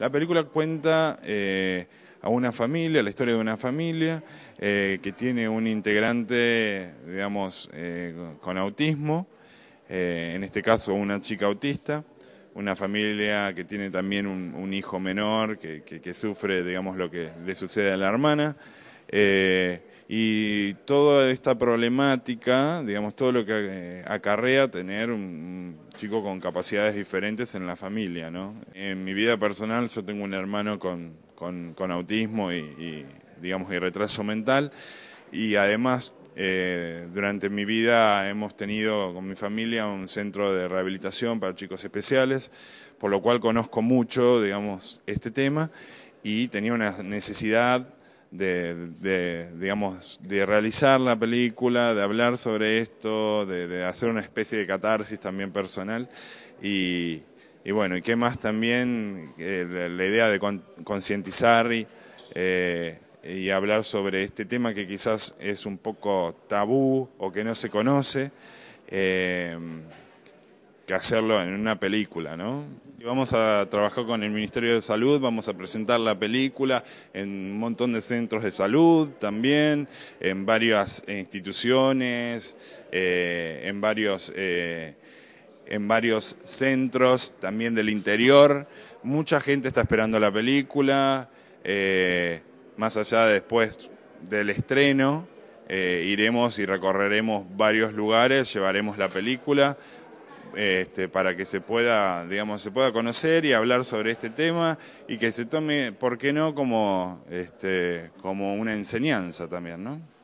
La película cuenta eh, a una familia, la historia de una familia eh, que tiene un integrante, digamos, eh, con autismo, en este caso una chica autista, una familia que tiene también un, hijo menor que, que, sufre, digamos, lo que le sucede a la hermana. y toda esta problemática, digamos, todo lo que acarrea tener un chicos con capacidades diferentes en la familia, ¿no? En mi vida personal yo tengo un hermano con, autismo y, digamos, y retraso mental y además eh, durante mi vida hemos tenido con mi familia un centro de rehabilitación para chicos especiales, por lo cual conozco mucho, digamos, este tema y tenía una necesidad de, digamos, de realizar la película, de hablar sobre esto, de, hacer una especie de catarsis también personal. Y, bueno, y qué más también eh, la idea de concientizar y, eh, y, hablar sobre este tema que quizás es un poco tabú o que no se conoce. Eh, que hacerlo en una película, ¿no? Vamos a trabajar con el Ministerio de Salud, vamos a presentar la película en un montón de centros de salud también, en varias instituciones, eh, en, varios, eh, en varios centros también del interior. Mucha gente está esperando la película, eh, más allá después del estreno, iremos y recorreremos varios lugares, llevaremos la película este, para que se pueda, digamos, se pueda conocer y hablar sobre este tema y que se tome, ¿por qué no?, como, este, como una enseñanza también, ¿no?